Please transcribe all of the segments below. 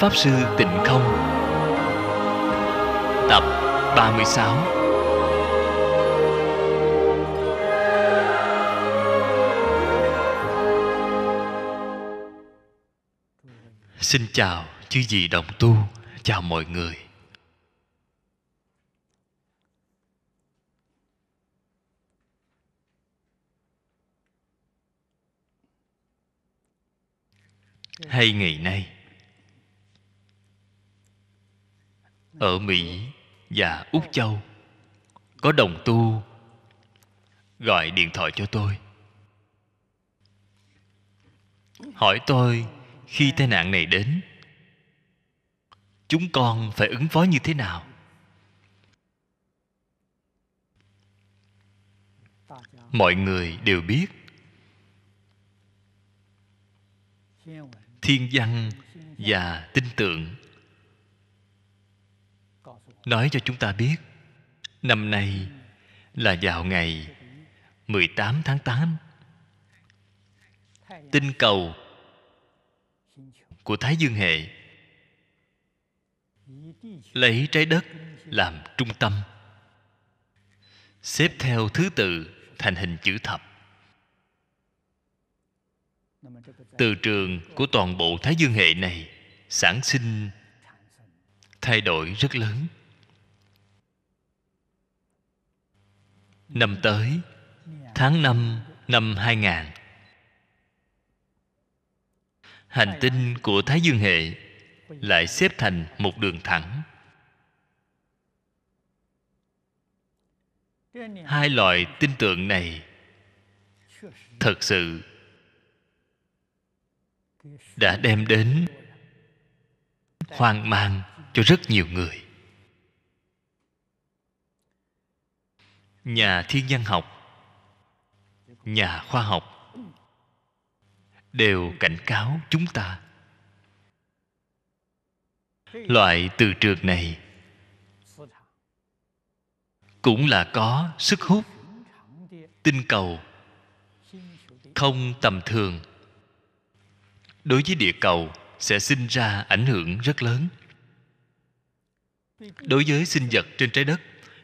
Pháp Sư Tịnh Không Tập 36 Xin chào chư vị đồng tu, chào mọi người hay ngày nay ở mỹ và úc châu có đồng tu gọi điện thoại cho tôi hỏi tôi khi tai nạn này đến chúng con phải ứng phó như thế nào mọi người đều biết thiên văn và tin tưởng nói cho chúng ta biết năm nay là vào ngày 18 tháng 8 tinh cầu của Thái Dương hệ lấy trái đất làm trung tâm xếp theo thứ tự thành hình chữ thập từ trường của toàn bộ thái dương hệ này sản sinh thay đổi rất lớn năm tới tháng 5 năm 2000 hành tinh của Thái Dương hệ lại xếp thành một đường thẳng hai loại tin tưởng này thật sự đã đem đến hoang mang cho rất nhiều người nhà thiên văn học nhà khoa học đều cảnh cáo chúng ta loại từ trường này cũng là có sức hút tinh cầu không tầm thường đối với địa cầu sẽ sinh ra ảnh hưởng rất lớn đối với sinh vật trên trái đất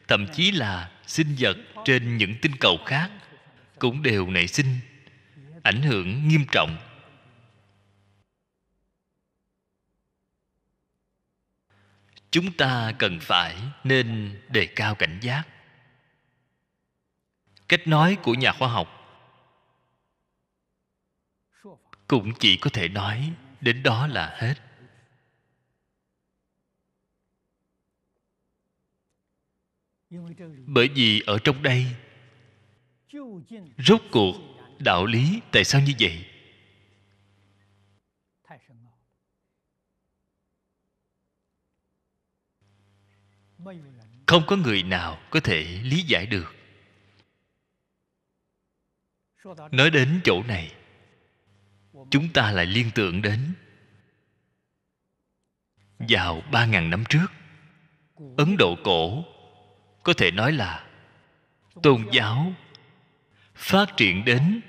thậm chí là sinh vật trên những tinh cầu khác cũng đều nảy sinh ảnh hưởng nghiêm trọng chúng ta cần phải nên đề cao cảnh giác cách nói của nhà khoa học cũng chỉ có thể nói đến đó là hết bởi vì ở trong đây rốt cuộc đạo lý tại sao như vậy không có người nào có thể lý giải được nói đến chỗ này chúng ta lại liên tưởng đến vào ba ngàn năm trước ấn độ cổ có thể nói là tôn giáo phát triển đến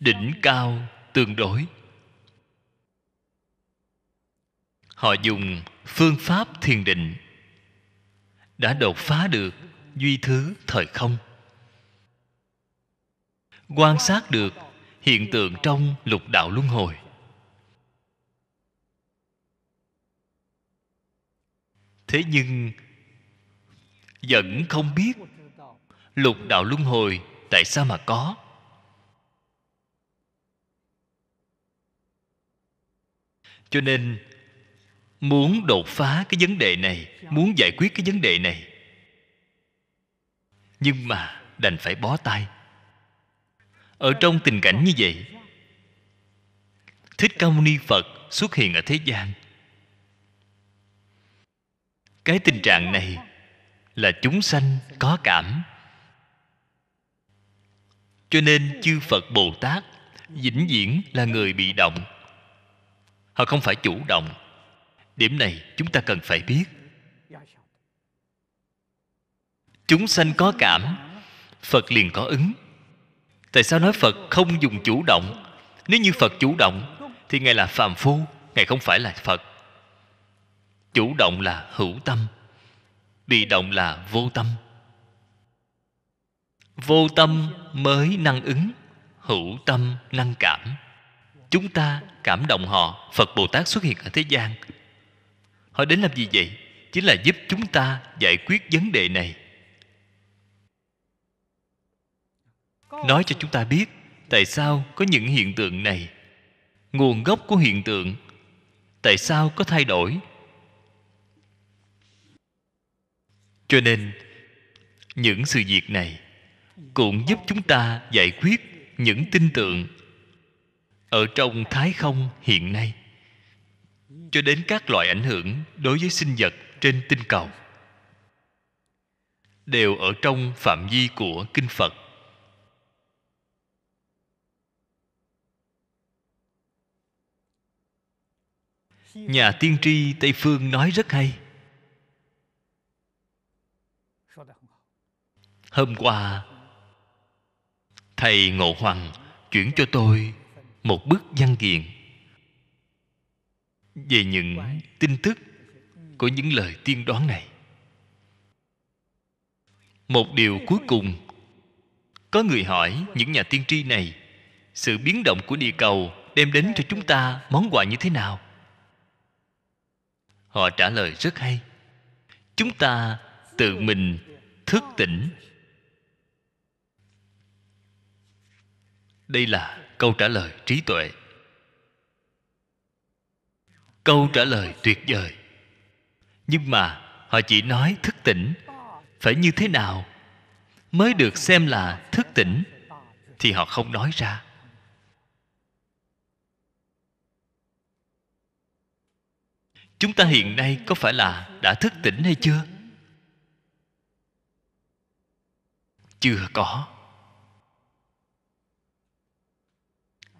đỉnh cao tương đối họ dùng phương pháp thiền định đã đột phá được duy thứ thời không quan sát được hiện tượng trong lục đạo luân hồi thế nhưng vẫn không biết lục đạo luân hồi tại sao mà có cho nên muốn đột phá cái vấn đề này muốn giải quyết cái vấn đề này nhưng mà đành phải bó tay ở trong tình cảnh như vậy thích ca mâu ni phật xuất hiện ở thế gian cái tình trạng này là chúng sanh có cảm cho nên chư phật bồ tát vĩnh viễn là người bị động họ không phải chủ động điểm này chúng ta cần phải biết chúng sanh có cảm phật liền có ứng tại sao nói phật không dùng chủ động nếu như phật chủ động thì ngài là phàm phu ngài không phải là phật chủ động là hữu tâm bị động là vô tâm vô tâm mới năng ứng hữu tâm năng cảm chúng ta cảm động họ phật bồ tát xuất hiện ở thế gian họ đến làm gì vậy chính là giúp chúng ta giải quyết vấn đề này nói cho chúng ta biết tại sao có những hiện tượng này nguồn gốc của hiện tượng tại sao có thay đổi cho nên những sự việc này cũng giúp chúng ta giải quyết những tin tưởng ở trong thái không hiện nay cho đến các loại ảnh hưởng đối với sinh vật trên tinh cầu đều ở trong phạm vi của kinh phật nhà tiên tri tây phương nói rất hay hôm qua thầy ngộ hoàng chuyển cho tôi một bức văn kiện về những tin tức của những lời tiên đoán này một điều cuối cùng có người hỏi những nhà tiên tri này sự biến động của địa cầu đem đến cho chúng ta món quà như thế nào họ trả lời rất hay chúng ta tự mình thức tỉnh đây là câu trả lời trí tuệ câu trả lời tuyệt vời nhưng mà họ chỉ nói thức tỉnh phải như thế nào mới được xem là thức tỉnh thì họ không nói ra chúng ta hiện nay có phải là đã thức tỉnh hay chưa chưa có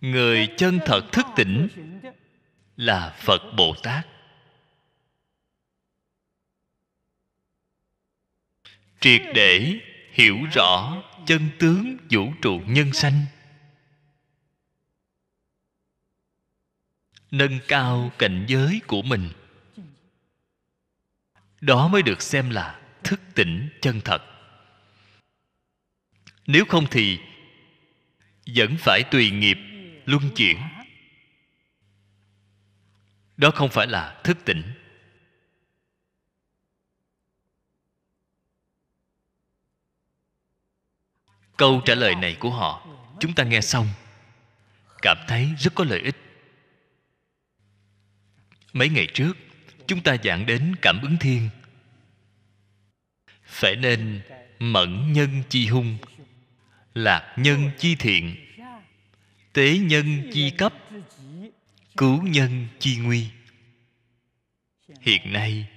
người chân thật thức tỉnh là phật bồ tát triệt để hiểu rõ chân tướng vũ trụ nhân sanh nâng cao cảnh giới của mình đó mới được xem là thức tỉnh chân thật nếu không thì vẫn phải tùy nghiệp luân chuyển đó không phải là thức tỉnh câu trả lời này của họ chúng ta nghe xong cảm thấy rất có lợi ích mấy ngày trước chúng ta giảng đến cảm ứng thiên phải nên mẫn nhân chi hung lạc nhân chi thiện tế nhân chi cấp cứu nhân chi nguy hiện nay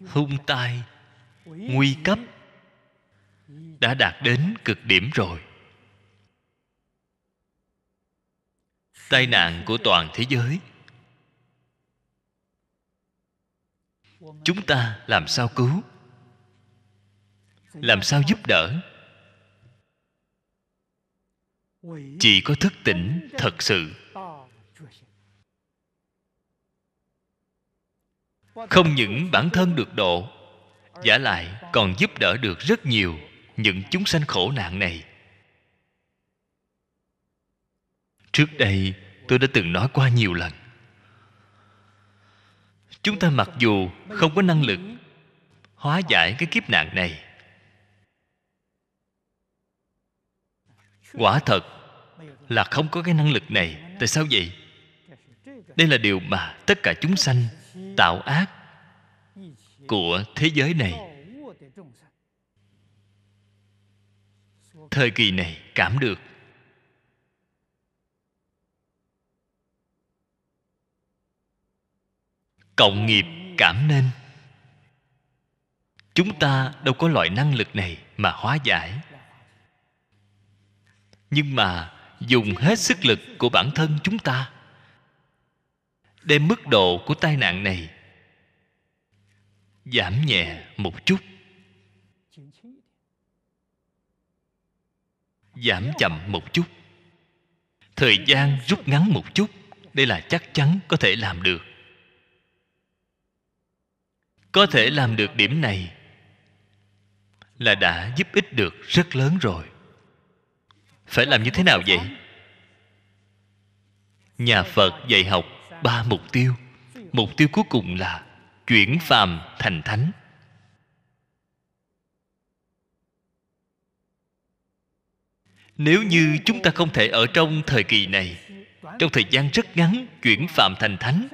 hung tai nguy cấp đã đạt đến cực điểm rồi tai nạn của toàn thế giới chúng ta làm sao cứu làm sao giúp đỡ chỉ có thức tỉnh thật sự không những bản thân được độ giả lại còn giúp đỡ được rất nhiều những chúng sanh khổ nạn này trước đây tôi đã từng nói qua nhiều lần chúng ta mặc dù không có năng lực hóa giải cái kiếp nạn này quả thật là không có cái năng lực này tại sao vậy đây là điều mà tất cả chúng sanh tạo ác của thế giới này thời kỳ này cảm được cộng nghiệp cảm nên chúng ta đâu có loại năng lực này mà hóa giải nhưng mà dùng hết sức lực của bản thân chúng ta đem mức độ của tai nạn này giảm nhẹ một chút giảm chậm một chút thời gian rút ngắn một chút đây là chắc chắn có thể làm được có thể làm được điểm này là đã giúp ích được rất lớn rồi phải làm như thế nào vậy nhà phật dạy học ba mục tiêu mục tiêu cuối cùng là chuyển phàm thành thánh nếu như chúng ta không thể ở trong thời kỳ này trong thời gian rất ngắn chuyển phàm thành thánh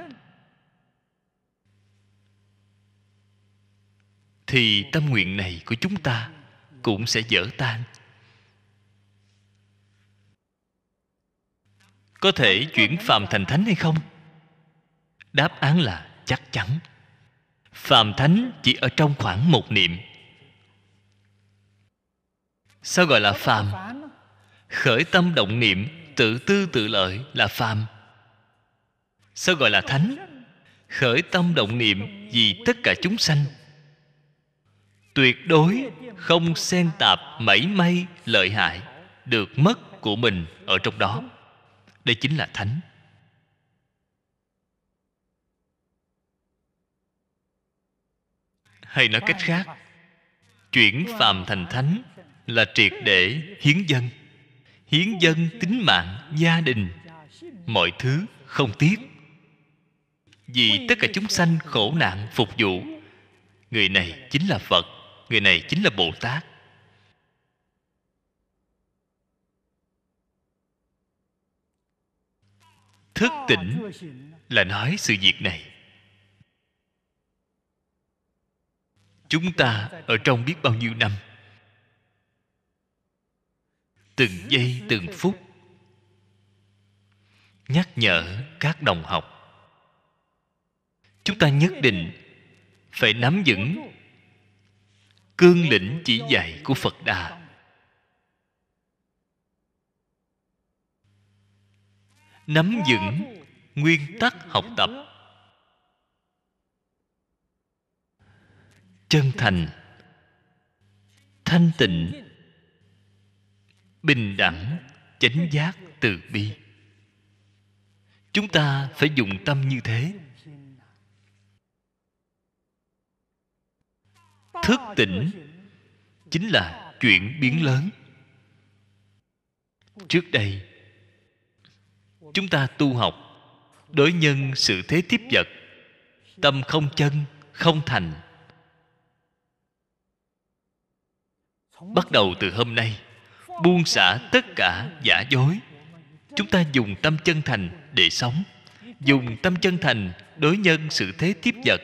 thì tâm nguyện này của chúng ta cũng sẽ dở tan có thể chuyển phàm thành thánh hay không đáp án là chắc chắn phàm thánh chỉ ở trong khoảng một niệm sao gọi là phàm khởi tâm động niệm tự tư tự lợi là phàm sao gọi là thánh khởi tâm động niệm vì tất cả chúng sanh tuyệt đối không xen tạp mảy may lợi hại được mất của mình ở trong đó đây chính là thánh hay nói cách khác chuyển phàm thành thánh là triệt để hiến dân hiến dân tính mạng gia đình mọi thứ không tiếc vì tất cả chúng sanh khổ nạn phục vụ người này chính là phật người này chính là bồ tát thức tỉnh là nói sự việc này chúng ta ở trong biết bao nhiêu năm từng giây từng phút nhắc nhở các đồng học chúng ta nhất định phải nắm vững cương lĩnh chỉ dạy của phật đà nắm vững nguyên tắc học tập chân thành thanh tịnh bình đẳng chánh giác từ bi chúng ta phải dùng tâm như thế thức tỉnh chính là chuyện biến lớn trước đây chúng ta tu học đối nhân sự thế tiếp vật tâm không chân không thành bắt đầu từ hôm nay buông xả tất cả giả dối chúng ta dùng tâm chân thành để sống dùng tâm chân thành đối nhân sự thế tiếp vật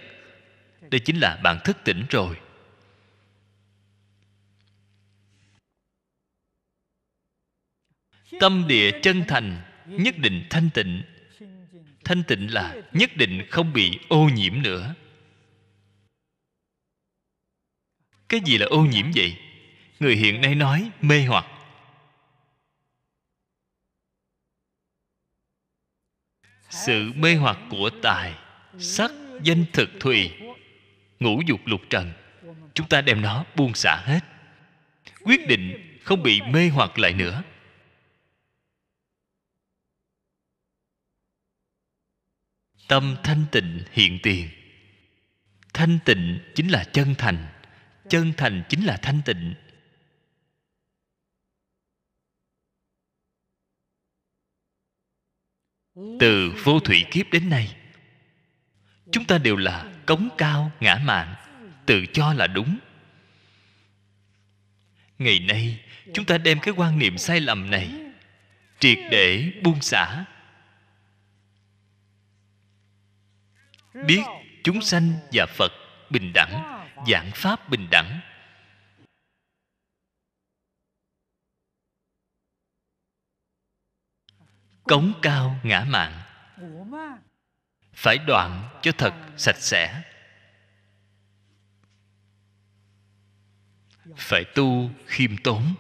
đây chính là bạn thức tỉnh rồi tâm địa chân thành nhất định thanh tịnh thanh tịnh là nhất định không bị ô nhiễm nữa cái gì là ô nhiễm vậy người hiện nay nói mê hoặc sự mê hoặc của tài sắc danh thực thùy ngũ dục lục trần chúng ta đem nó buông xả hết quyết định không bị mê hoặc lại nữa tâm thanh tịnh hiện tiền thanh tịnh chính là chân thành chân thành chính là thanh tịnh từ vô thủy kiếp đến nay chúng ta đều là cống cao ngã mạn tự cho là đúng ngày nay chúng ta đem cái quan niệm sai lầm này triệt để buông xả biết chúng sanh và phật bình đẳng giảng pháp bình đẳng cống cao ngã mạng phải đoạn cho thật sạch sẽ phải tu khiêm tốn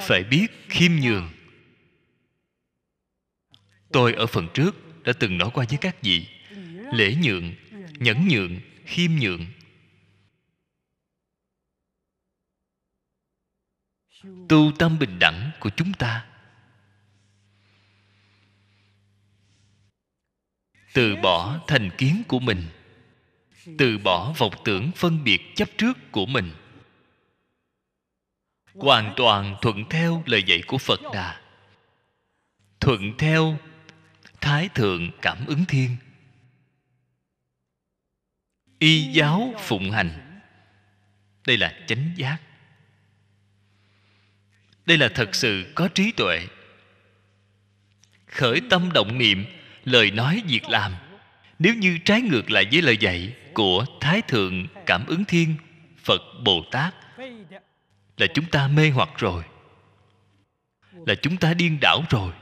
phải biết khiêm nhường Tôi ở phần trước đã từng nói qua với các vị Lễ nhượng, nhẫn nhượng, khiêm nhượng Tu tâm bình đẳng của chúng ta Từ bỏ thành kiến của mình Từ bỏ vọng tưởng phân biệt chấp trước của mình Hoàn toàn thuận theo lời dạy của Phật Đà Thuận theo thái thượng cảm ứng thiên y giáo phụng hành đây là chánh giác đây là thật sự có trí tuệ khởi tâm động niệm lời nói việc làm nếu như trái ngược lại với lời dạy của thái thượng cảm ứng thiên phật bồ tát là chúng ta mê hoặc rồi là chúng ta điên đảo rồi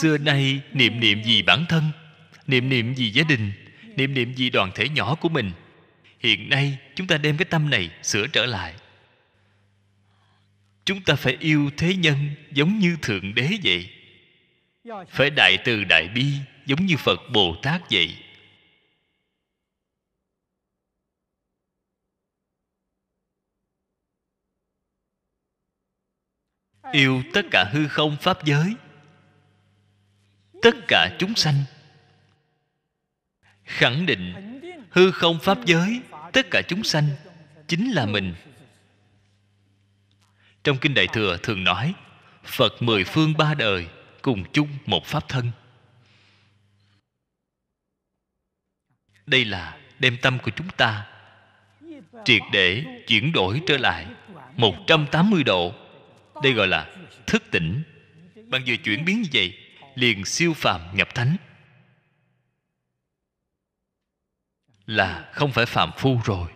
xưa nay niệm niệm vì bản thân niệm niệm vì gia đình niệm niệm vì đoàn thể nhỏ của mình hiện nay chúng ta đem cái tâm này sửa trở lại chúng ta phải yêu thế nhân giống như thượng đế vậy phải đại từ đại bi giống như phật bồ tát vậy yêu tất cả hư không pháp giới tất cả chúng sanh khẳng định hư không pháp giới tất cả chúng sanh chính là mình trong kinh đại thừa thường nói phật mười phương ba đời cùng chung một pháp thân đây là đem tâm của chúng ta triệt để chuyển đổi trở lại 180 độ đây gọi là thức tỉnh bạn vừa chuyển biến như vậy liền siêu phàm nhập thánh là không phải phàm phu rồi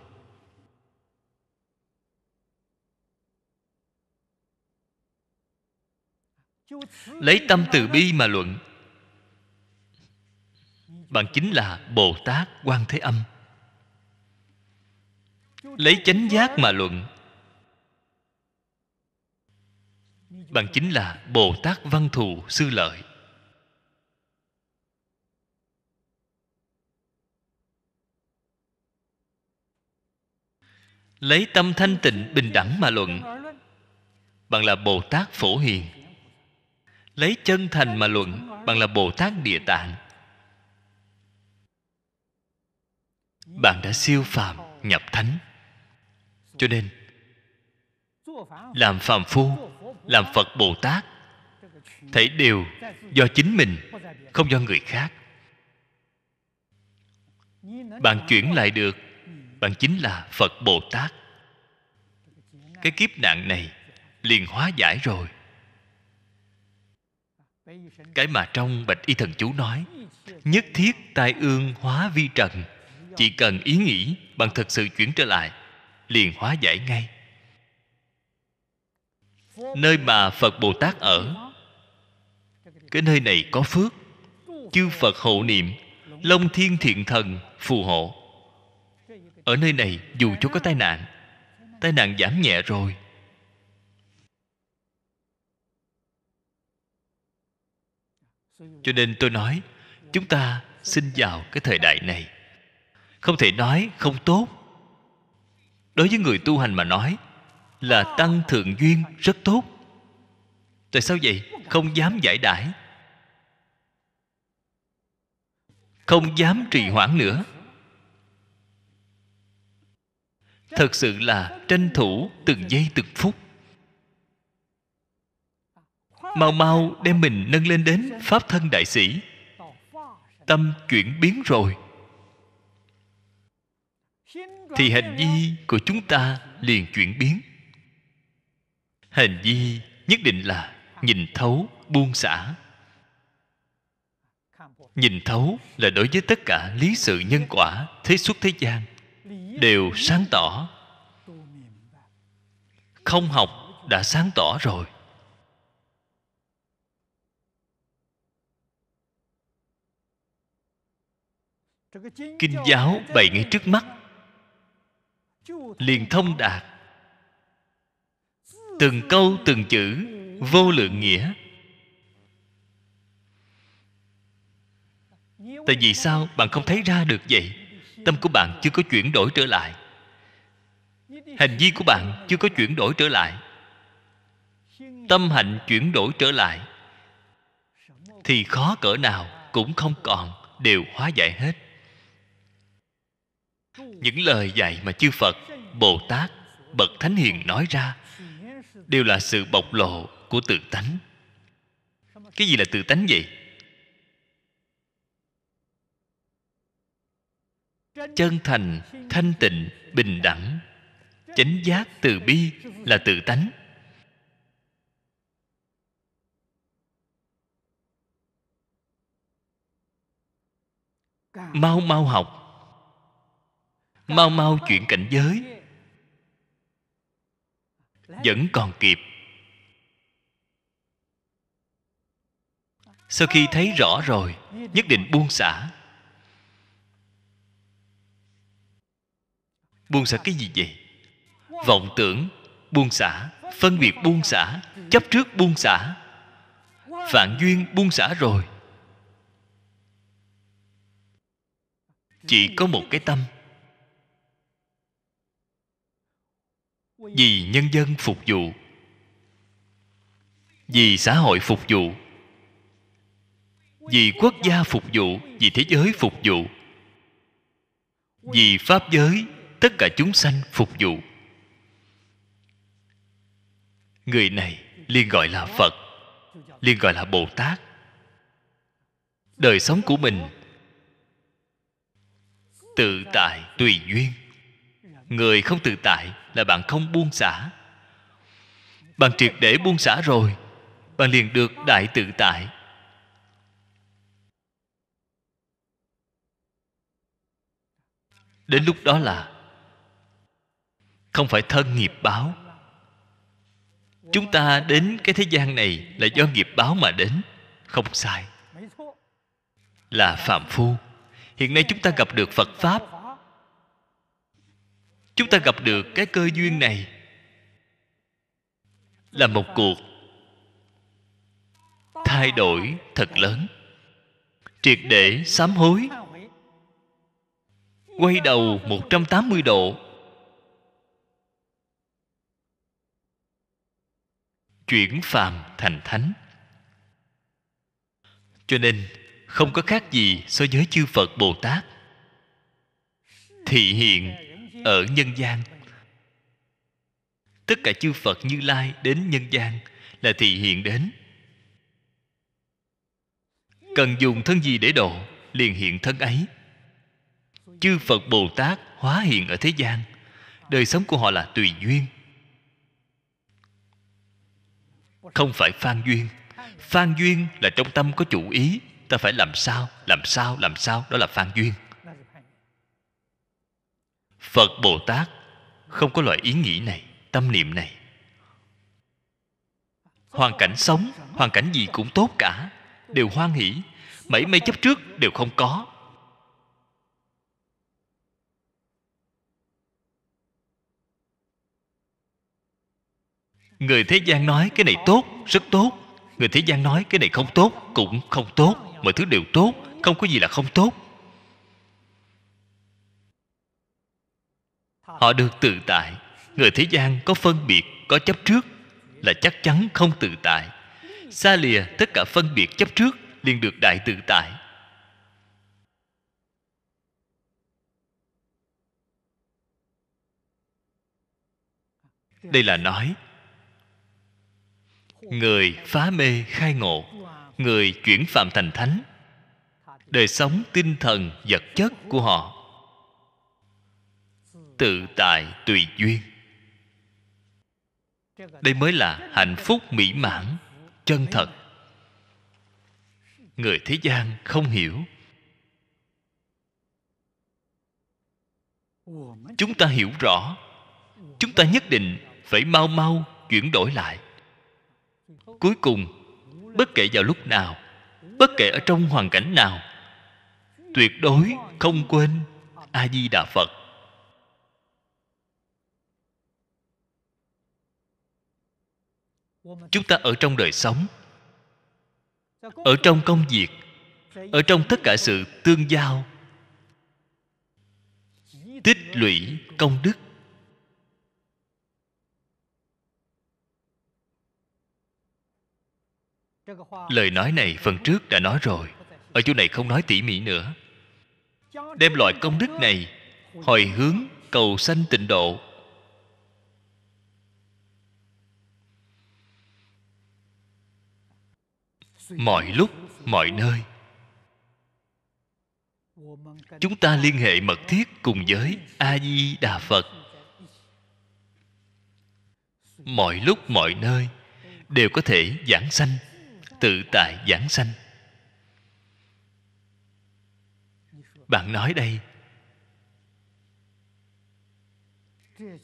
lấy tâm từ bi mà luận bạn chính là bồ tát quan thế âm lấy chánh giác mà luận bạn chính là bồ tát văn thù sư lợi lấy tâm thanh tịnh bình đẳng mà luận bằng là bồ tát phổ hiền lấy chân thành mà luận bằng là bồ tát địa tạng bạn đã siêu phàm nhập thánh cho nên làm phàm phu làm phật bồ tát thấy đều do chính mình không do người khác bạn chuyển lại được bạn chính là phật bồ tát cái kiếp nạn này liền hóa giải rồi cái mà trong bạch y thần chú nói nhất thiết tai ương hóa vi trần chỉ cần ý nghĩ bằng thực sự chuyển trở lại liền hóa giải ngay nơi mà phật bồ tát ở cái nơi này có phước chư phật hộ niệm long thiên thiện thần phù hộ ở nơi này dù cho có tai nạn tai nạn giảm nhẹ rồi cho nên tôi nói chúng ta sinh vào cái thời đại này không thể nói không tốt đối với người tu hành mà nói là tăng thượng duyên rất tốt tại sao vậy không dám giải đãi không dám trì hoãn nữa thật sự là tranh thủ từng giây từng phút mau mau đem mình nâng lên đến pháp thân đại sĩ tâm chuyển biến rồi thì hành vi của chúng ta liền chuyển biến hành vi nhất định là nhìn thấu buông xả nhìn thấu là đối với tất cả lý sự nhân quả thế xuất thế gian đều sáng tỏ không học đã sáng tỏ rồi kinh giáo bày ngay trước mắt liền thông đạt từng câu từng chữ vô lượng nghĩa tại vì sao bạn không thấy ra được vậy tâm của bạn chưa có chuyển đổi trở lại hành vi của bạn chưa có chuyển đổi trở lại tâm hạnh chuyển đổi trở lại thì khó cỡ nào cũng không còn đều hóa giải hết những lời dạy mà chư phật bồ tát bậc thánh hiền nói ra đều là sự bộc lộ của tự tánh cái gì là tự tánh vậy chân thành thanh tịnh bình đẳng chánh giác từ bi là tự tánh mau mau học mau mau chuyển cảnh giới vẫn còn kịp sau khi thấy rõ rồi nhất định buông xả buông xả cái gì vậy vọng tưởng buông xả phân biệt buông xả chấp trước buông xả vạn duyên buông xả rồi chỉ có một cái tâm vì nhân dân phục vụ vì xã hội phục vụ vì quốc gia phục vụ vì thế giới phục vụ vì pháp giới tất cả chúng sanh phục vụ người này liền gọi là phật liền gọi là bồ tát đời sống của mình tự tại tùy duyên người không tự tại là bạn không buông xả bạn triệt để buông xả rồi bạn liền được đại tự tại đến lúc đó là không phải thân nghiệp báo chúng ta đến cái thế gian này là do nghiệp báo mà đến không sai là phạm phu hiện nay chúng ta gặp được phật pháp chúng ta gặp được cái cơ duyên này là một cuộc thay đổi thật lớn triệt để sám hối quay đầu 180 độ chuyển phàm thành thánh cho nên không có khác gì so với chư phật bồ tát thị hiện ở nhân gian tất cả chư phật như lai đến nhân gian là thị hiện đến cần dùng thân gì để độ liền hiện thân ấy chư phật bồ tát hóa hiện ở thế gian đời sống của họ là tùy duyên không phải phan duyên phan duyên là trong tâm có chủ ý ta phải làm sao làm sao làm sao đó là phan duyên phật bồ tát không có loại ý nghĩ này tâm niệm này hoàn cảnh sống hoàn cảnh gì cũng tốt cả đều hoan hỷ mấy may chấp trước đều không có người thế gian nói cái này tốt rất tốt người thế gian nói cái này không tốt cũng không tốt mọi thứ đều tốt không có gì là không tốt họ được tự tại người thế gian có phân biệt có chấp trước là chắc chắn không tự tại xa lìa tất cả phân biệt chấp trước liền được đại tự tại đây là nói người phá mê khai ngộ người chuyển phạm thành thánh đời sống tinh thần vật chất của họ tự tại tùy duyên đây mới là hạnh phúc mỹ mãn chân thật người thế gian không hiểu chúng ta hiểu rõ chúng ta nhất định phải mau mau chuyển đổi lại cuối cùng bất kể vào lúc nào bất kể ở trong hoàn cảnh nào tuyệt đối không quên a di đà phật chúng ta ở trong đời sống ở trong công việc ở trong tất cả sự tương giao tích lũy công đức lời nói này phần trước đã nói rồi ở chỗ này không nói tỉ mỉ nữa đem loại công đức này hồi hướng cầu sanh tịnh độ mọi lúc mọi nơi chúng ta liên hệ mật thiết cùng với a di đà phật mọi lúc mọi nơi đều có thể giảng sanh tự tại giảng sanh bạn nói đây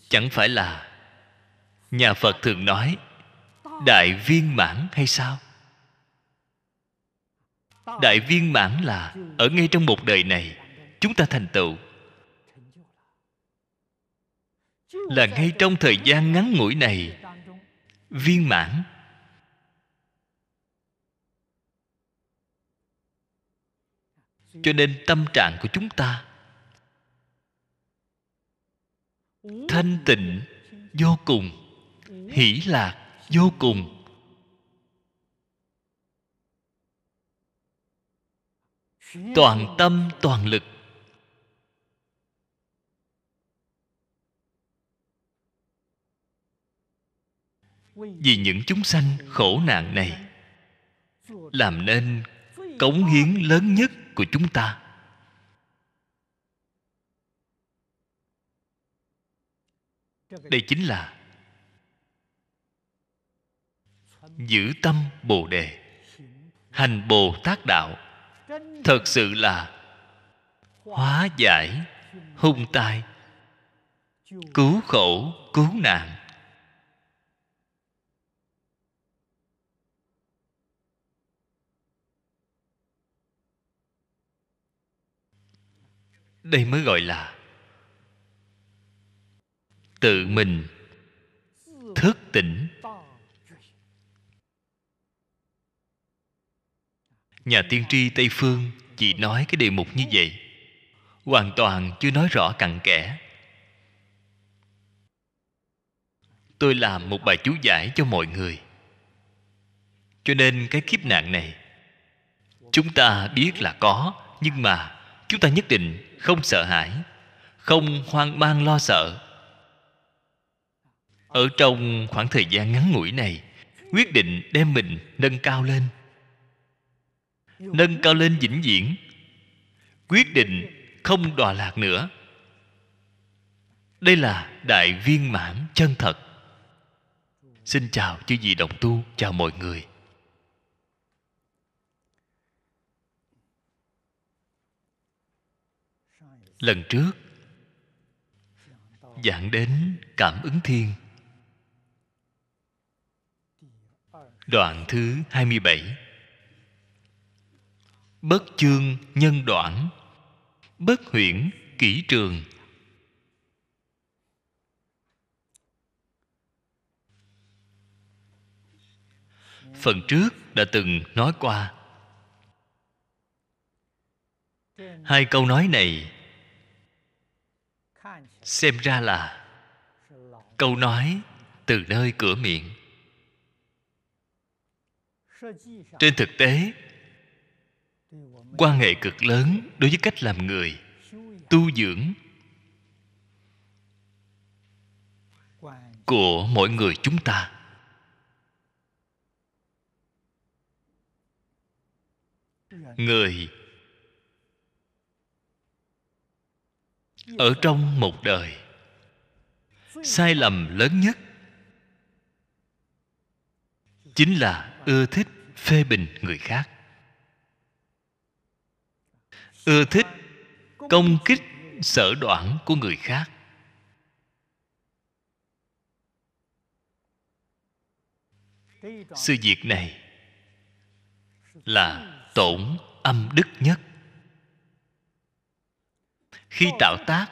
chẳng phải là nhà phật thường nói đại viên mãn hay sao đại viên mãn là ở ngay trong một đời này chúng ta thành tựu là ngay trong thời gian ngắn ngủi này viên mãn cho nên tâm trạng của chúng ta thanh tịnh vô cùng hỷ lạc vô cùng toàn tâm toàn lực vì những chúng sanh khổ nạn này làm nên cống hiến lớn nhất của chúng ta đây chính là giữ tâm bồ đề hành bồ tát đạo thật sự là hóa giải hung tai cứu khổ cứu nạn đây mới gọi là tự mình thức tỉnh nhà tiên tri tây phương chỉ nói cái đề mục như vậy hoàn toàn chưa nói rõ cặn kẽ tôi làm một bài chú giải cho mọi người cho nên cái kiếp nạn này chúng ta biết là có nhưng mà chúng ta nhất định không sợ hãi không hoang mang lo sợ ở trong khoảng thời gian ngắn ngủi này quyết định đem mình nâng cao lên nâng cao lên vĩnh viễn quyết định không đọa lạc nữa đây là đại viên mãn chân thật xin chào chư vị đồng tu chào mọi người lần trước giảng đến cảm ứng thiên đoạn thứ 27 bất chương nhân đoạn bất huyễn kỹ trường phần trước đã từng nói qua hai câu nói này xem ra là câu nói từ nơi cửa miệng trên thực tế quan hệ cực lớn đối với cách làm người tu dưỡng của mỗi người chúng ta người ở trong một đời sai lầm lớn nhất chính là ưa thích phê bình người khác ưa thích công kích sở đoản của người khác sự việc này là tổn âm đức nhất khi tạo tác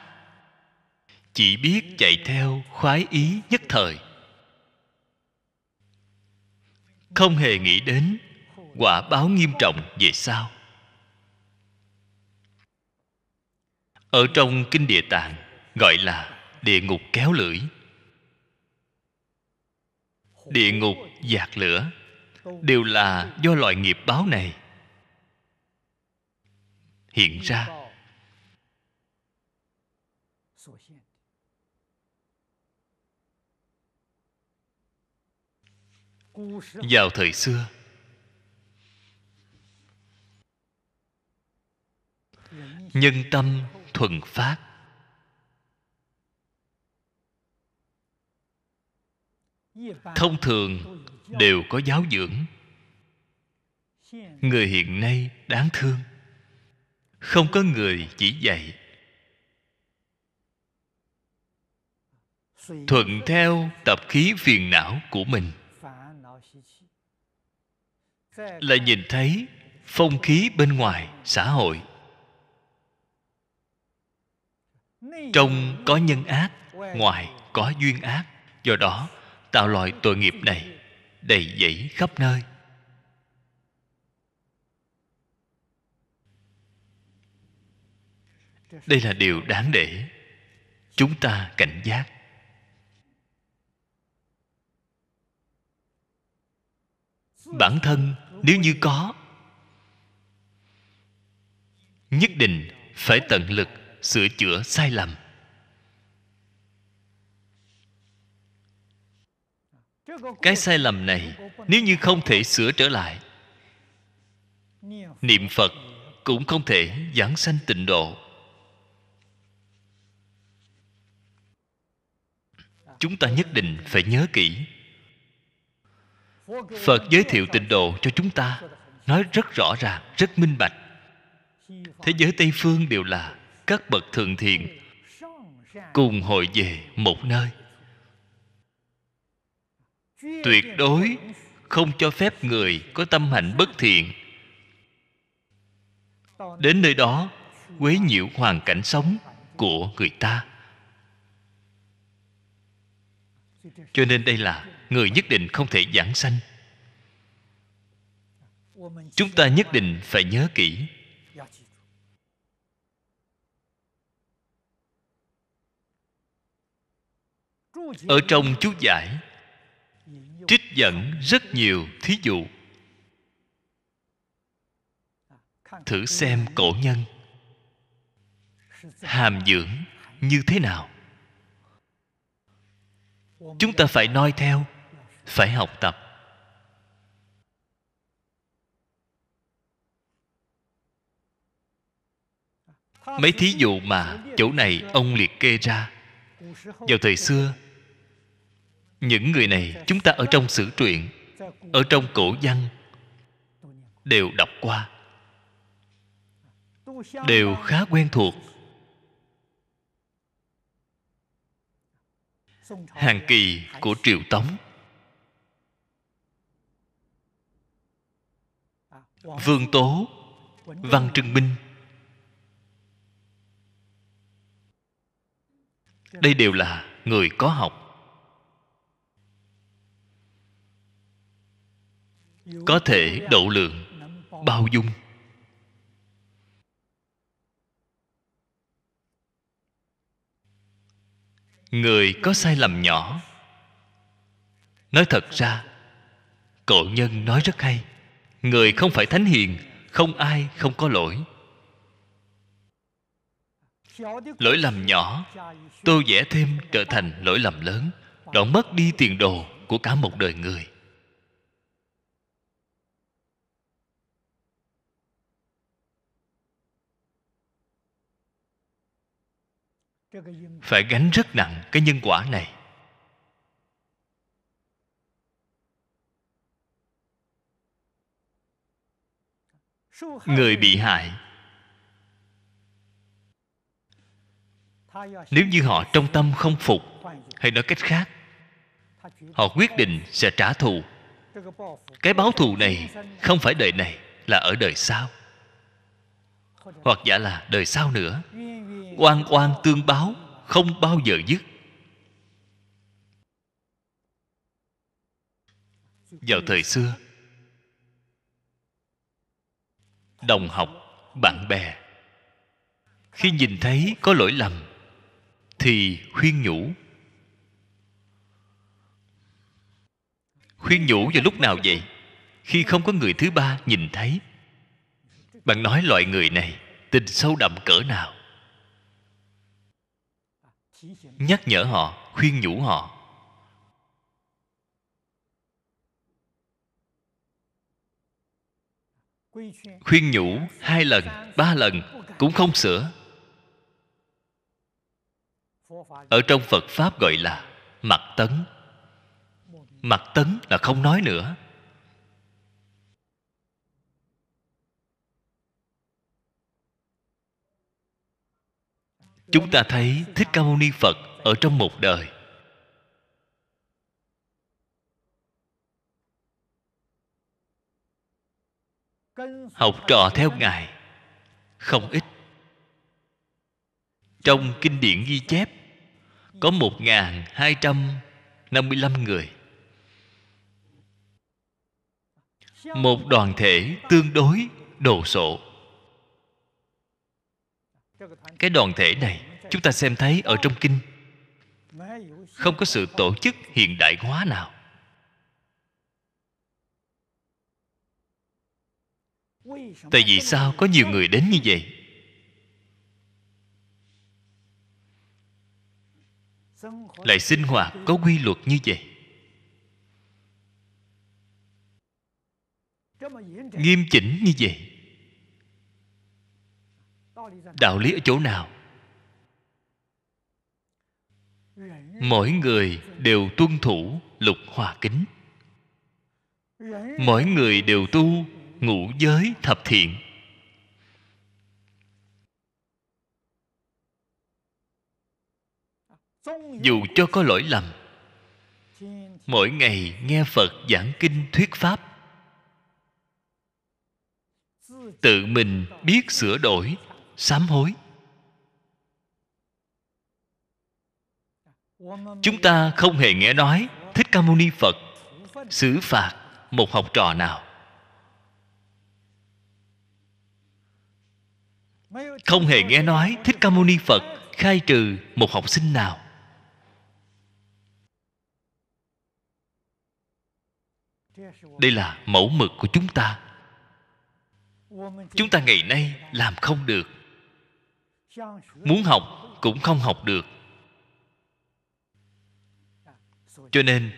chỉ biết chạy theo khoái ý nhất thời không hề nghĩ đến quả báo nghiêm trọng về sau ở trong kinh địa tạng gọi là địa ngục kéo lưỡi địa ngục giạt lửa đều là do loại nghiệp báo này hiện ra 所现的。Vào thời xưa Nhân tâm thuần phát Thông thường đều có giáo dưỡng Người hiện nay đáng thương Không có người chỉ dạy thuận theo tập khí phiền não của mình là nhìn thấy phong khí bên ngoài xã hội trong có nhân ác ngoài có duyên ác do đó tạo loại tội nghiệp này đầy dẫy khắp nơi đây là điều đáng để chúng ta cảnh giác bản thân nếu như có nhất định phải tận lực sửa chữa sai lầm cái sai lầm này nếu như không thể sửa trở lại niệm phật cũng không thể giảng sanh tịnh độ chúng ta nhất định phải nhớ kỹ phật giới thiệu tịnh độ cho chúng ta nói rất rõ ràng rất minh bạch thế giới tây phương đều là các bậc thượng thiện cùng hội về một nơi tuyệt đối không cho phép người có tâm hạnh bất thiện đến nơi đó quấy nhiễu hoàn cảnh sống của người ta cho nên đây là người nhất định không thể giảng sanh chúng ta nhất định phải nhớ kỹ ở trong chú giải trích dẫn rất nhiều thí dụ thử xem cổ nhân hàm dưỡng như thế nào chúng ta phải noi theo phải học tập mấy thí dụ mà chỗ này ông liệt kê ra vào thời xưa những người này chúng ta ở trong sử truyện ở trong cổ văn đều đọc qua đều khá quen thuộc hàng kỳ của triều tống vương tố văn Trừng minh đây đều là người có học có thể độ lượng bao dung người có sai lầm nhỏ nói thật ra cậu nhân nói rất hay người không phải thánh hiền không ai không có lỗi lỗi lầm nhỏ tôi vẽ thêm trở thành lỗi lầm lớn đoạn mất đi tiền đồ của cả một đời người phải gánh rất nặng cái nhân quả này người bị hại nếu như họ trong tâm không phục hay nói cách khác họ quyết định sẽ trả thù cái báo thù này không phải đời này là ở đời sau hoặc giả là đời sau nữa quan quan tương báo không bao giờ dứt vào thời xưa đồng học bạn bè khi nhìn thấy có lỗi lầm thì khuyên nhủ khuyên nhủ vào lúc nào vậy khi không có người thứ ba nhìn thấy bạn nói loại người này tình sâu đậm cỡ nào nhắc nhở họ khuyên nhủ họ khuyên nhủ hai lần ba lần cũng không sửa ở trong phật pháp gọi là mặt tấn mặt tấn là không nói nữa chúng ta thấy thích ca mâu ni phật ở trong một đời học trò theo ngài không ít trong kinh điển ghi chép có một ngàn hai trăm năm mươi lăm người. Một đoàn thể tương đối đồ sộ. Cái đoàn thể này chúng ta xem thấy ở trong kinh không có sự tổ chức hiện đại hóa nào. tại vì sao có nhiều người đến như vậy lại sinh hoạt có quy luật như vậy nghiêm chỉnh như vậy đạo lý ở chỗ nào mỗi người đều tuân thủ lục hòa kính mỗi người đều tu ngũ giới thập thiện dù cho có lỗi lầm mỗi ngày nghe phật giảng kinh thuyết pháp tự mình biết sửa đổi sám hối chúng ta không hề nghe nói thích ca mâu ni phật xử phạt một học trò nào không hề nghe nói thích ca mâu ni phật khai trừ một học sinh nào đây là mẫu mực của chúng ta chúng ta ngày nay làm không được muốn học cũng không học được cho nên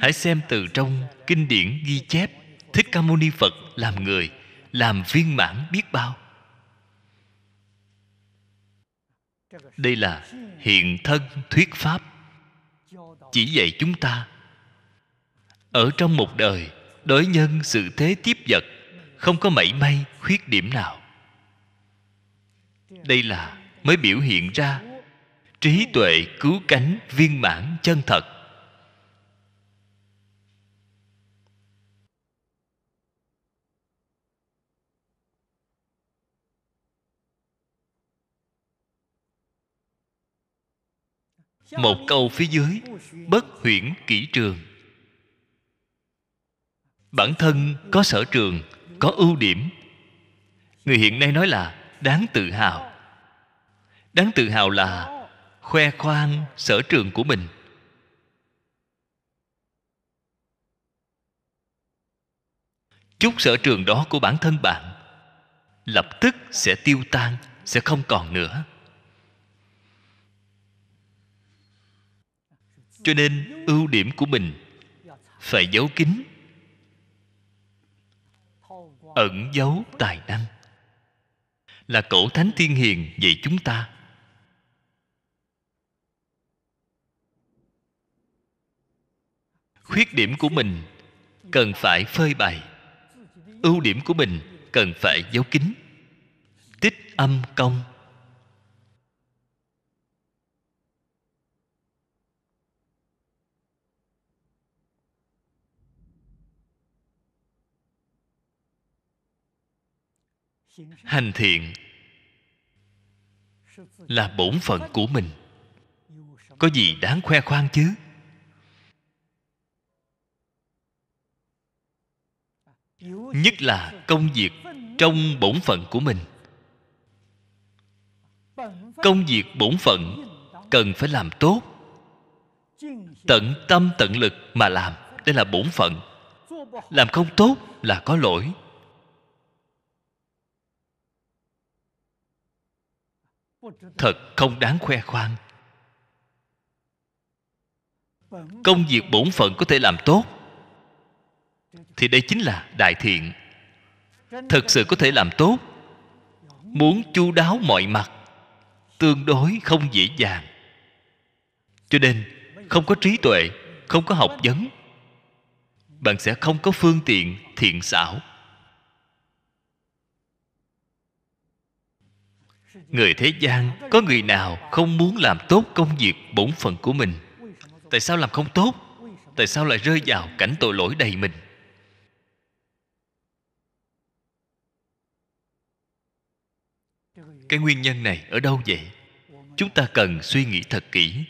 hãy xem từ trong kinh điển ghi chép thích ca mâu ni phật làm người làm viên mãn biết bao đây là hiện thân thuyết pháp chỉ dạy chúng ta ở trong một đời đối nhân sự thế tiếp vật không có mảy may khuyết điểm nào đây là mới biểu hiện ra trí tuệ cứu cánh viên mãn chân thật một câu phía dưới bất huyễn kỹ trường bản thân có sở trường có ưu điểm người hiện nay nói là đáng tự hào đáng tự hào là khoe khoang sở trường của mình chút sở trường đó của bản thân bạn lập tức sẽ tiêu tan sẽ không còn nữa cho nên ưu điểm của mình phải giấu kín ẩn giấu tài năng là cổ thánh thiên hiền dạy chúng ta khuyết điểm của mình cần phải phơi bày ưu điểm của mình cần phải giấu kín tích âm công hành thiện là bổn phận của mình có gì đáng khoe khoang chứ nhất là công việc trong bổn phận của mình công việc bổn phận cần phải làm tốt tận tâm tận lực mà làm đây là bổn phận làm không tốt là có lỗi thật không đáng khoe khoang công việc bổn phận có thể làm tốt thì đây chính là đại thiện thật sự có thể làm tốt muốn chu đáo mọi mặt tương đối không dễ dàng cho nên không có trí tuệ không có học vấn bạn sẽ không có phương tiện thiện xảo người thế gian có người nào không muốn làm tốt công việc bổn phận của mình tại sao làm không tốt tại sao lại rơi vào cảnh tội lỗi đầy mình cái nguyên nhân này ở đâu vậy chúng ta cần suy nghĩ thật kỹ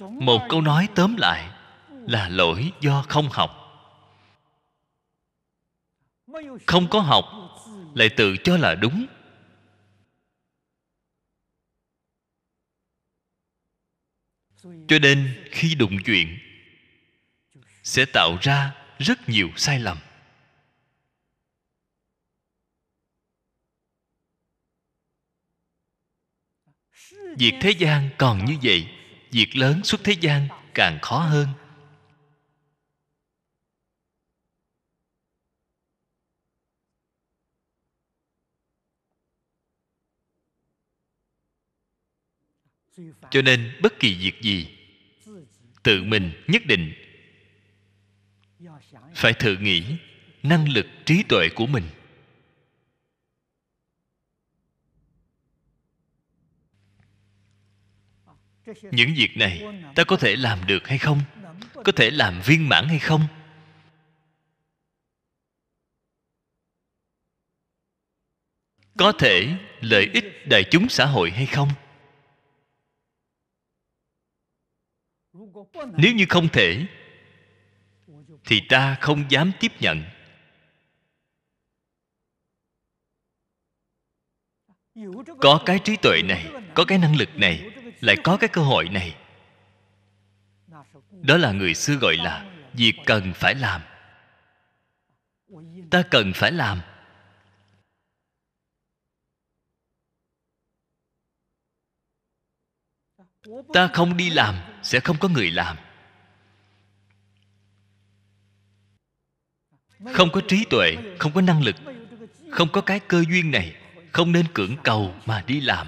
một câu nói tóm lại là lỗi do không học không có học lại tự cho là đúng cho nên khi đụng chuyện sẽ tạo ra rất nhiều sai lầm việc thế gian còn như vậy việc lớn xuất thế gian càng khó hơn cho nên bất kỳ việc gì tự mình nhất định phải thử nghĩ năng lực trí tuệ của mình những việc này ta có thể làm được hay không có thể làm viên mãn hay không có thể lợi ích đại chúng xã hội hay không nếu như không thể thì ta không dám tiếp nhận có cái trí tuệ này có cái năng lực này lại có cái cơ hội này đó là người xưa gọi là việc cần phải làm ta cần phải làm ta không đi làm sẽ không có người làm không có trí tuệ không có năng lực không có cái cơ duyên này không nên cưỡng cầu mà đi làm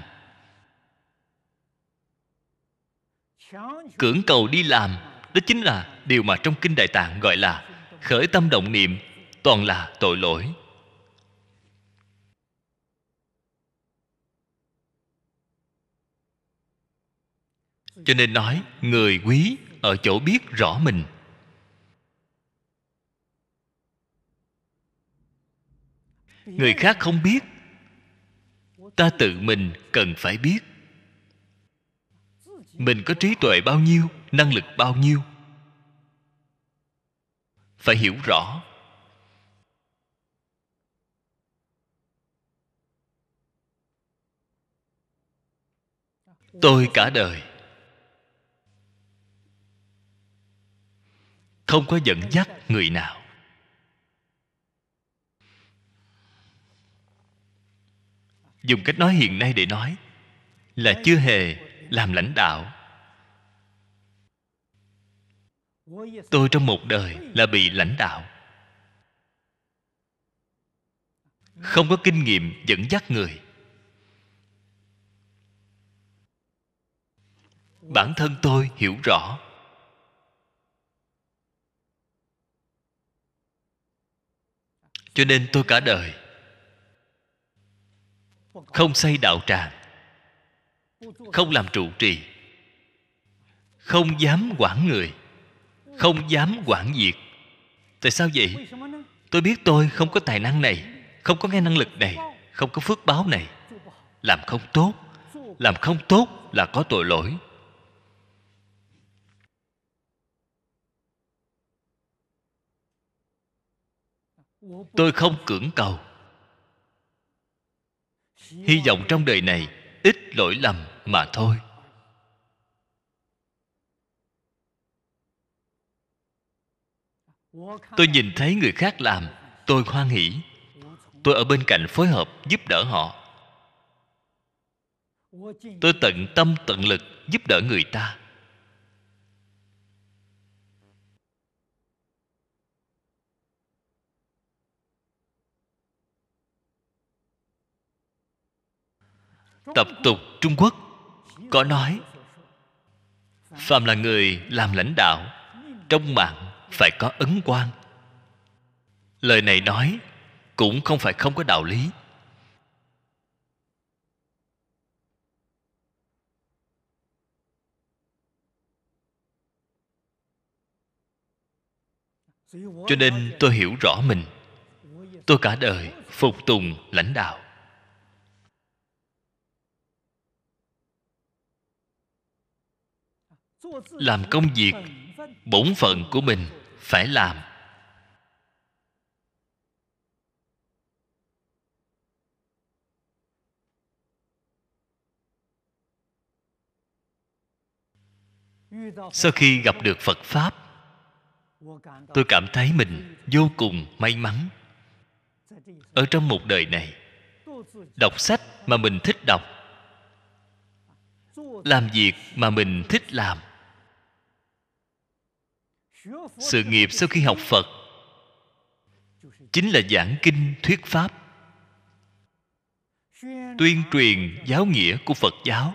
cưỡng cầu đi làm đó chính là điều mà trong kinh đại tạng gọi là khởi tâm động niệm toàn là tội lỗi cho nên nói người quý ở chỗ biết rõ mình người khác không biết ta tự mình cần phải biết mình có trí tuệ bao nhiêu năng lực bao nhiêu phải hiểu rõ tôi cả đời không có dẫn dắt người nào dùng cách nói hiện nay để nói là chưa hề làm lãnh đạo tôi trong một đời là bị lãnh đạo không có kinh nghiệm dẫn dắt người bản thân tôi hiểu rõ cho nên tôi cả đời không xây đạo tràng không làm trụ trì không dám quản người không dám quản việc tại sao vậy tôi biết tôi không có tài năng này không có cái năng lực này không có phước báo này làm không tốt làm không tốt là có tội lỗi tôi không cưỡng cầu hy vọng trong đời này ít lỗi lầm mà thôi tôi nhìn thấy người khác làm tôi hoan hỉ tôi ở bên cạnh phối hợp giúp đỡ họ tôi tận tâm tận lực giúp đỡ người ta tập tục trung quốc có nói phàm là người làm lãnh đạo trong mạng phải có ấn quan lời này nói cũng không phải không có đạo lý cho nên tôi hiểu rõ mình tôi cả đời phục tùng lãnh đạo làm công việc bổn phận của mình phải làm sau khi gặp được phật pháp tôi cảm thấy mình vô cùng may mắn ở trong một đời này đọc sách mà mình thích đọc làm việc mà mình thích làm sự nghiệp sau khi học phật chính là giảng kinh thuyết pháp tuyên truyền giáo nghĩa của phật giáo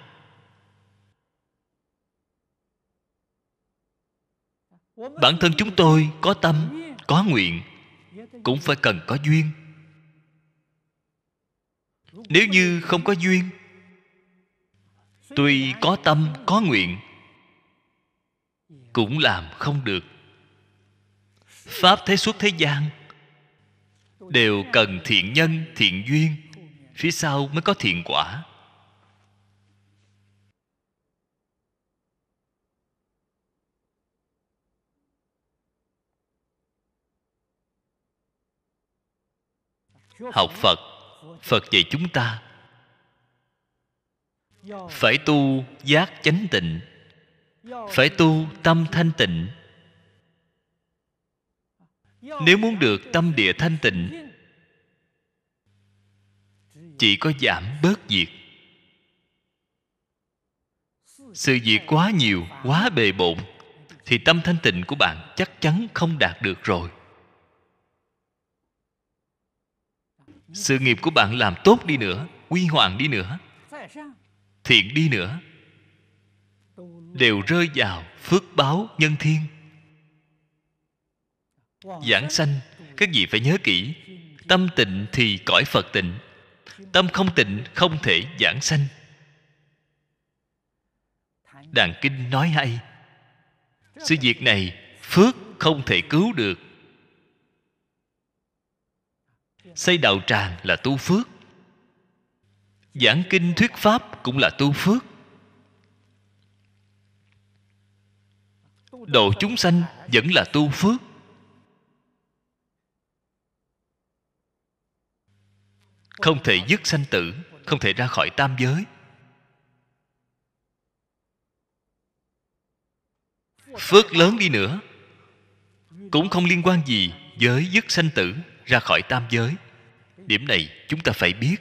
bản thân chúng tôi có tâm có nguyện cũng phải cần có duyên nếu như không có duyên tuy có tâm có nguyện cũng làm không được pháp thế suốt thế gian đều cần thiện nhân thiện duyên phía sau mới có thiện quả học phật phật dạy chúng ta phải tu giác chánh tịnh phải tu tâm thanh tịnh nếu muốn được tâm địa thanh tịnh chỉ có giảm bớt việc sự việc quá nhiều quá bề bộn thì tâm thanh tịnh của bạn chắc chắn không đạt được rồi sự nghiệp của bạn làm tốt đi nữa quy hoàng đi nữa thiện đi nữa đều rơi vào phước báo nhân thiên giảng sanh các vị phải nhớ kỹ tâm tịnh thì cõi phật tịnh tâm không tịnh không thể giảng sanh đàn kinh nói hay sự việc này phước không thể cứu được xây đạo tràng là tu phước giảng kinh thuyết pháp cũng là tu phước độ chúng sanh vẫn là tu phước không thể dứt sanh tử không thể ra khỏi tam giới phước lớn đi nữa cũng không liên quan gì với dứt sanh tử ra khỏi tam giới điểm này chúng ta phải biết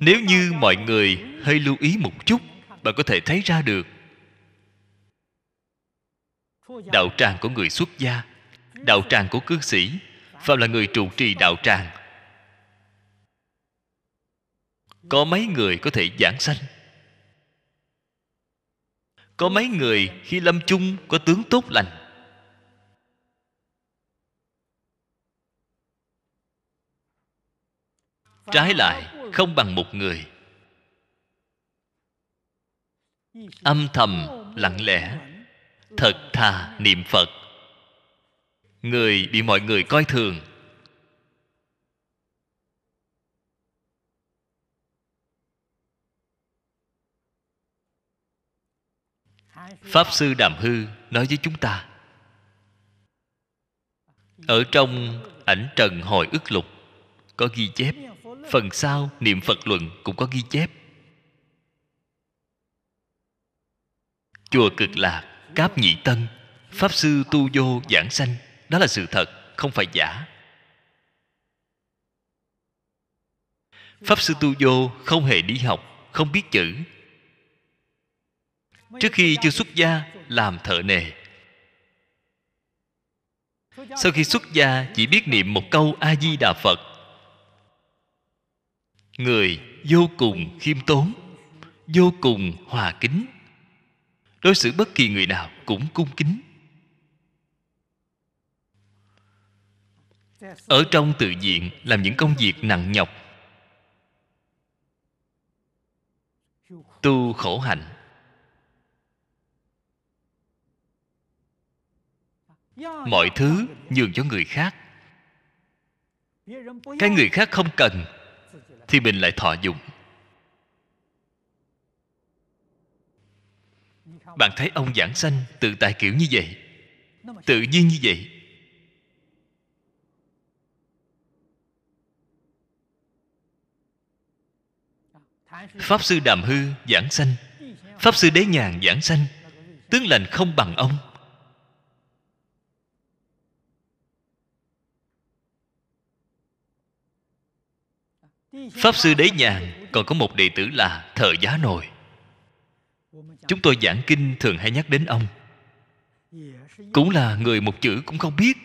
nếu như mọi người hơi lưu ý một chút bạn có thể thấy ra được đạo tràng của người xuất gia đạo tràng của cư sĩ phạm là người trụ trì đạo tràng có mấy người có thể giảng sanh có mấy người khi lâm chung có tướng tốt lành trái lại không bằng một người âm thầm lặng lẽ thật thà niệm phật người bị mọi người coi thường pháp sư đàm hư nói với chúng ta ở trong ảnh trần hồi ức lục có ghi chép phần sau niệm phật luận cũng có ghi chép chùa cực lạc Cáp Nhị Tân Pháp Sư Tu Vô Giảng Sanh Đó là sự thật, không phải giả Pháp Sư Tu Vô không hề đi học Không biết chữ Trước khi chưa xuất gia Làm thợ nề Sau khi xuất gia Chỉ biết niệm một câu A-di-đà Phật Người vô cùng khiêm tốn Vô cùng hòa kính đối xử bất kỳ người nào cũng cung kính ở trong tự diện làm những công việc nặng nhọc tu khổ hạnh mọi thứ nhường cho người khác cái người khác không cần thì mình lại thọ dụng bạn thấy ông giảng sanh tự tại kiểu như vậy tự nhiên như vậy pháp sư đàm hư giảng sanh pháp sư đế nhàn giảng sanh tướng lành không bằng ông pháp sư đế nhàn còn có một đệ tử là thợ giá nồi chúng tôi giảng kinh thường hay nhắc đến ông cũng là người một chữ cũng không biết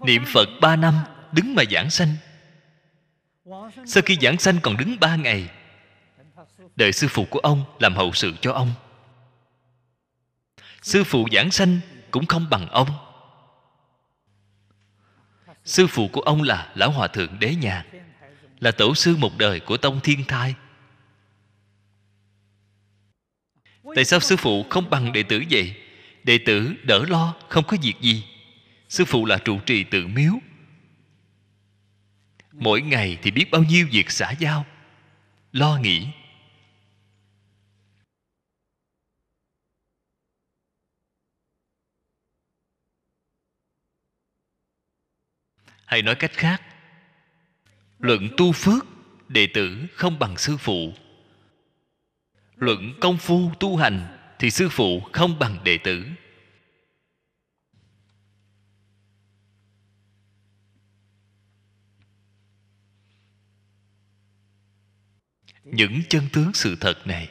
niệm phật ba năm đứng mà giảng sanh sau khi giảng sanh còn đứng ba ngày đợi sư phụ của ông làm hậu sự cho ông sư phụ giảng sanh cũng không bằng ông sư phụ của ông là lão hòa thượng đế nhàn là tổ sư một đời của tông thiên thai tại sao sư phụ không bằng đệ tử vậy đệ tử đỡ lo không có việc gì sư phụ là trụ trì tự miếu mỗi ngày thì biết bao nhiêu việc xã giao lo nghĩ hay nói cách khác luận tu phước đệ tử không bằng sư phụ luận công phu tu hành thì sư phụ không bằng đệ tử những chân tướng sự thật này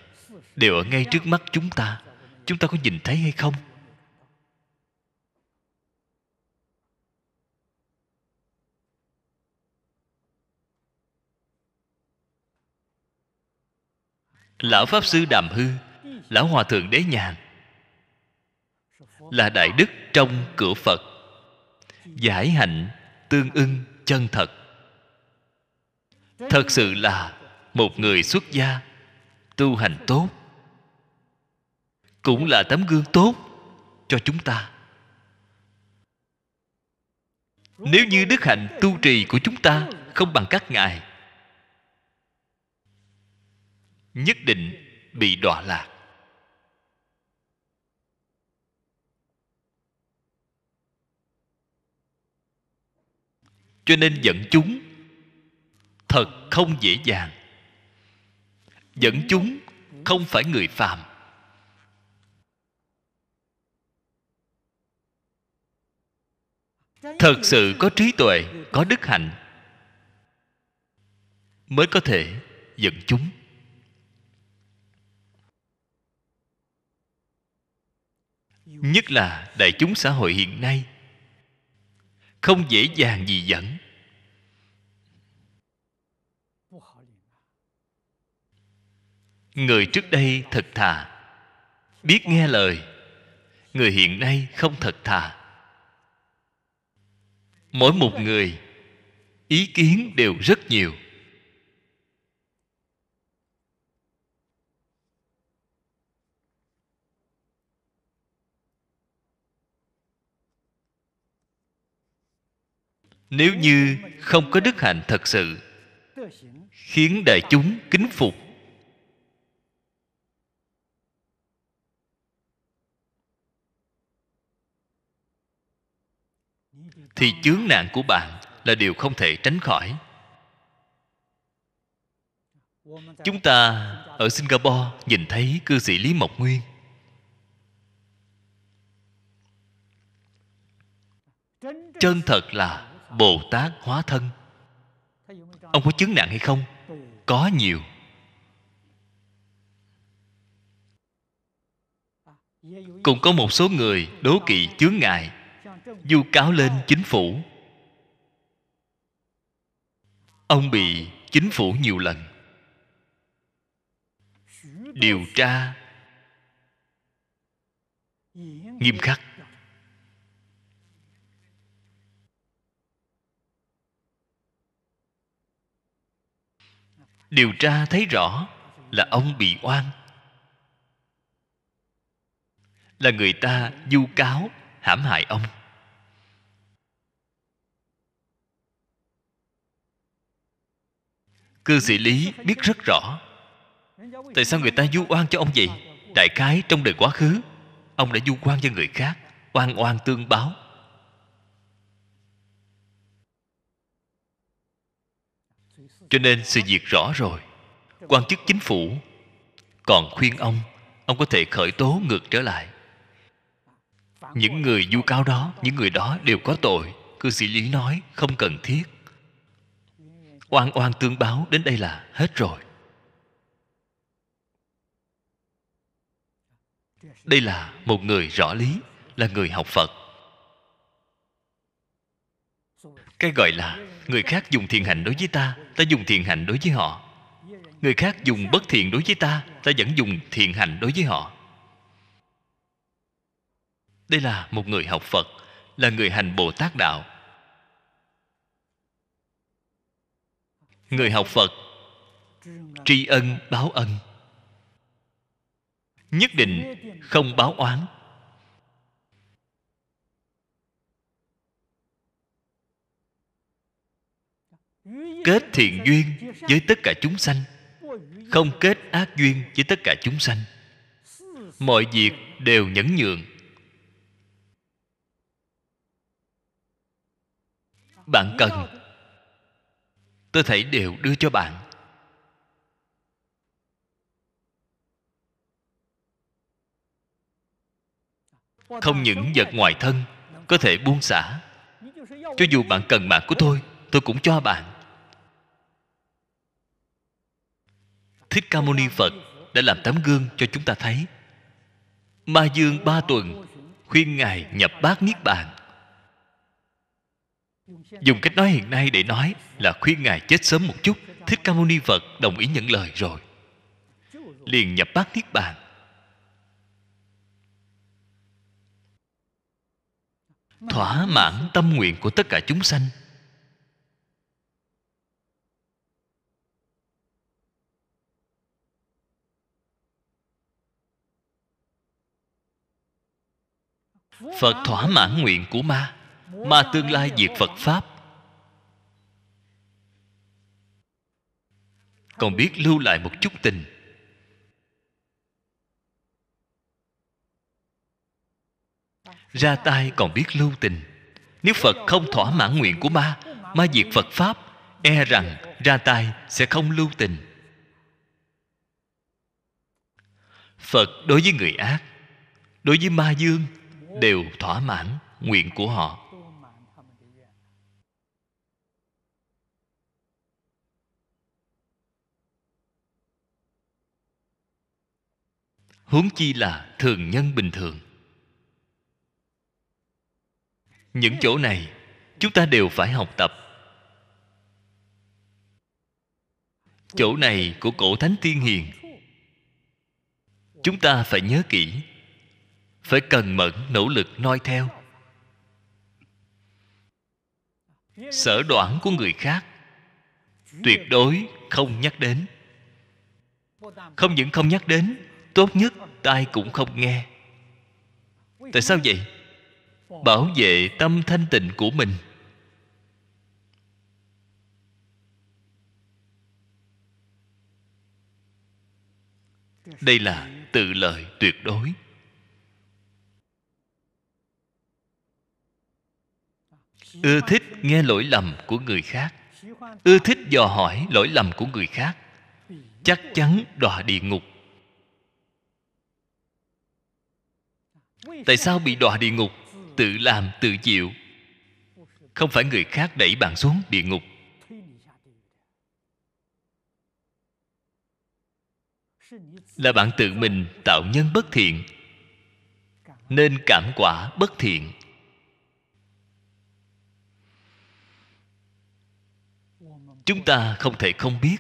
đều ở ngay trước mắt chúng ta chúng ta có nhìn thấy hay không lão pháp sư đàm hư lão hòa thượng đế nhàn là đại đức trong cửa phật giải hạnh tương ưng chân thật thật sự là một người xuất gia tu hành tốt cũng là tấm gương tốt cho chúng ta nếu như đức hạnh tu trì của chúng ta không bằng các ngài nhất định bị đọa lạc cho nên dẫn chúng thật không dễ dàng dẫn chúng không phải người phàm thật sự có trí tuệ có đức hạnh mới có thể dẫn chúng nhất là đại chúng xã hội hiện nay không dễ dàng gì dẫn người trước đây thật thà biết nghe lời người hiện nay không thật thà mỗi một người ý kiến đều rất nhiều nếu như không có đức hạnh thật sự khiến đại chúng kính phục thì chướng nạn của bạn là điều không thể tránh khỏi chúng ta ở singapore nhìn thấy cư sĩ lý mộc nguyên chân thật là bồ tát hóa thân ông có chứng nạn hay không có nhiều cũng có một số người đố kỵ chướng ngại du cáo lên chính phủ ông bị chính phủ nhiều lần điều tra nghiêm khắc điều tra thấy rõ là ông bị oan là người ta du cáo hãm hại ông cư sĩ lý biết rất rõ tại sao người ta du oan cho ông vậy đại khái trong đời quá khứ ông đã du oan cho người khác oan oan tương báo cho nên sự việc rõ rồi quan chức chính phủ còn khuyên ông ông có thể khởi tố ngược trở lại những người du cáo đó những người đó đều có tội cư sĩ lý nói không cần thiết oan oan tương báo đến đây là hết rồi đây là một người rõ lý là người học phật cái gọi là người khác dùng thiền hành đối với ta ta dùng thiện hạnh đối với họ người khác dùng bất thiện đối với ta ta vẫn dùng thiện hạnh đối với họ đây là một người học phật là người hành bồ tát đạo người học phật tri ân báo ân nhất định không báo oán kết thiện duyên với tất cả chúng sanh không kết ác duyên với tất cả chúng sanh mọi việc đều nhẫn nhượng bạn cần tôi thảy đều đưa cho bạn không những vật ngoài thân có thể buông xả cho dù bạn cần mạng của tôi tôi cũng cho bạn Thích Ca Mâu Ni Phật đã làm tấm gương cho chúng ta thấy. Ma Dương ba tuần khuyên Ngài nhập bát Niết Bàn. Dùng cách nói hiện nay để nói là khuyên Ngài chết sớm một chút. Thích Ca Mâu Ni Phật đồng ý nhận lời rồi. Liền nhập bát Niết Bàn. Thỏa mãn tâm nguyện của tất cả chúng sanh phật thỏa mãn nguyện của ma ma tương lai diệt phật pháp còn biết lưu lại một chút tình ra tay còn biết lưu tình nếu phật không thỏa mãn nguyện của ma ma diệt phật pháp e rằng ra tay sẽ không lưu tình phật đối với người ác đối với ma dương đều thỏa mãn nguyện của họ huống chi là thường nhân bình thường những chỗ này chúng ta đều phải học tập chỗ này của cổ thánh tiên hiền chúng ta phải nhớ kỹ phải cần mẫn nỗ lực noi theo sở đoản của người khác tuyệt đối không nhắc đến không những không nhắc đến tốt nhất tai cũng không nghe tại sao vậy bảo vệ tâm thanh tịnh của mình đây là tự lợi tuyệt đối ưa thích nghe lỗi lầm của người khác ưa thích dò hỏi lỗi lầm của người khác chắc chắn đọa địa ngục tại sao bị đọa địa ngục tự làm tự chịu không phải người khác đẩy bạn xuống địa ngục là bạn tự mình tạo nhân bất thiện nên cảm quả bất thiện chúng ta không thể không biết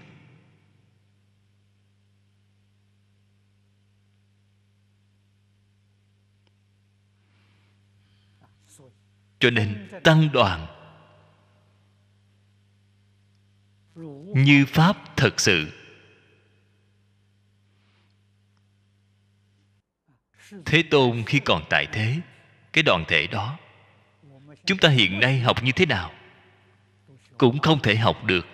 cho nên tăng đoàn như pháp thật sự thế tôn khi còn tại thế cái đoàn thể đó chúng ta hiện nay học như thế nào cũng không thể học được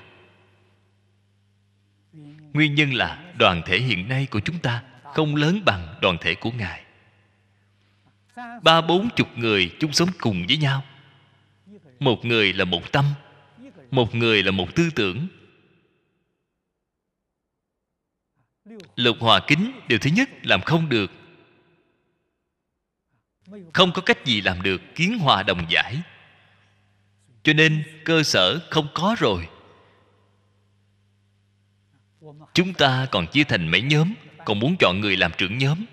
nguyên nhân là đoàn thể hiện nay của chúng ta không lớn bằng đoàn thể của ngài ba bốn chục người chung sống cùng với nhau một người là một tâm một người là một tư tưởng lục hòa kính điều thứ nhất làm không được không có cách gì làm được kiến hòa đồng giải cho nên cơ sở không có rồi chúng ta còn chia thành mấy nhóm còn muốn chọn người làm trưởng nhóm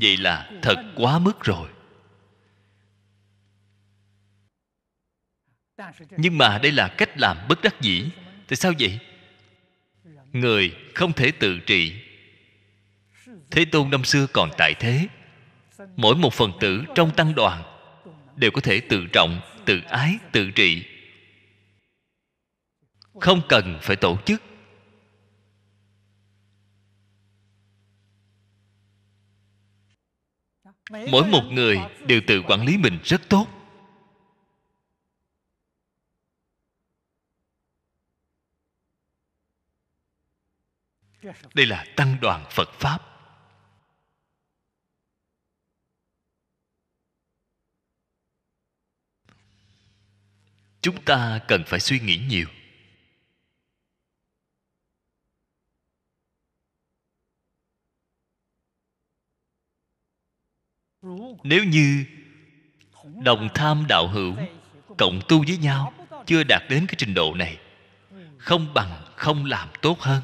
vậy là thật quá mức rồi nhưng mà đây là cách làm bất đắc dĩ tại sao vậy người không thể tự trị thế tôn năm xưa còn tại thế mỗi một phần tử trong tăng đoàn đều có thể tự trọng tự ái tự trị không cần phải tổ chức mỗi một người đều tự quản lý mình rất tốt đây là tăng đoàn phật pháp chúng ta cần phải suy nghĩ nhiều nếu như đồng tham đạo hữu cộng tu với nhau chưa đạt đến cái trình độ này không bằng không làm tốt hơn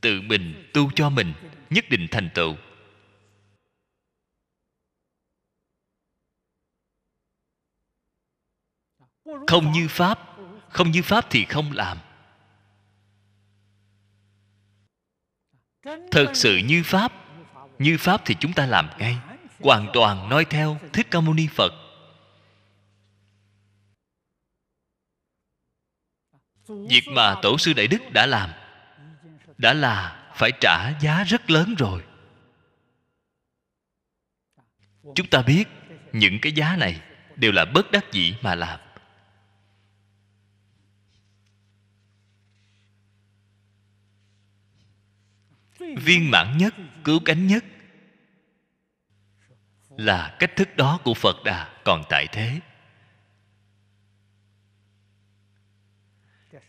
tự mình tu cho mình nhất định thành tựu không như pháp không như pháp thì không làm thật sự như pháp như pháp thì chúng ta làm ngay hoàn toàn nói theo thích ca mâu ni phật việc mà tổ sư đại đức đã làm đã là phải trả giá rất lớn rồi chúng ta biết những cái giá này đều là bất đắc dĩ mà làm viên mãn nhất cứu cánh nhất là cách thức đó của phật đà còn tại thế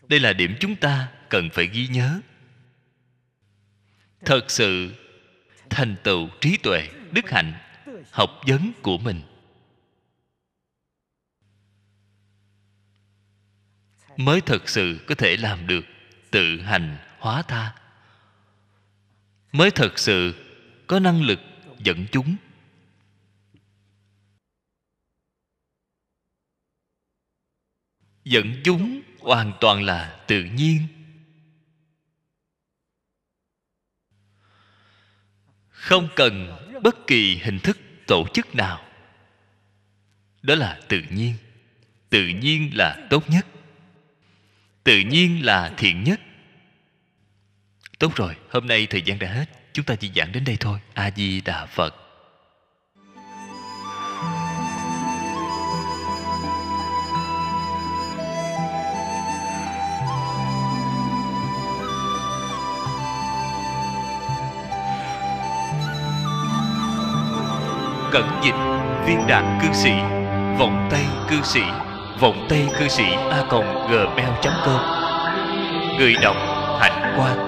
đây là điểm chúng ta cần phải ghi nhớ thật sự thành tựu trí tuệ đức hạnh học vấn của mình mới thật sự có thể làm được tự hành hóa tha mới thật sự có năng lực dẫn chúng dẫn chúng hoàn toàn là tự nhiên không cần bất kỳ hình thức tổ chức nào đó là tự nhiên tự nhiên là tốt nhất tự nhiên là thiện nhất Tốt rồi, hôm nay thời gian đã hết, chúng ta chỉ giảng đến đây thôi. A Di Đà Phật. Cẩn dịch viên đạn cư sĩ vòng tay cư sĩ vòng tay cư sĩ a còng gmail com người đọc hạnh quang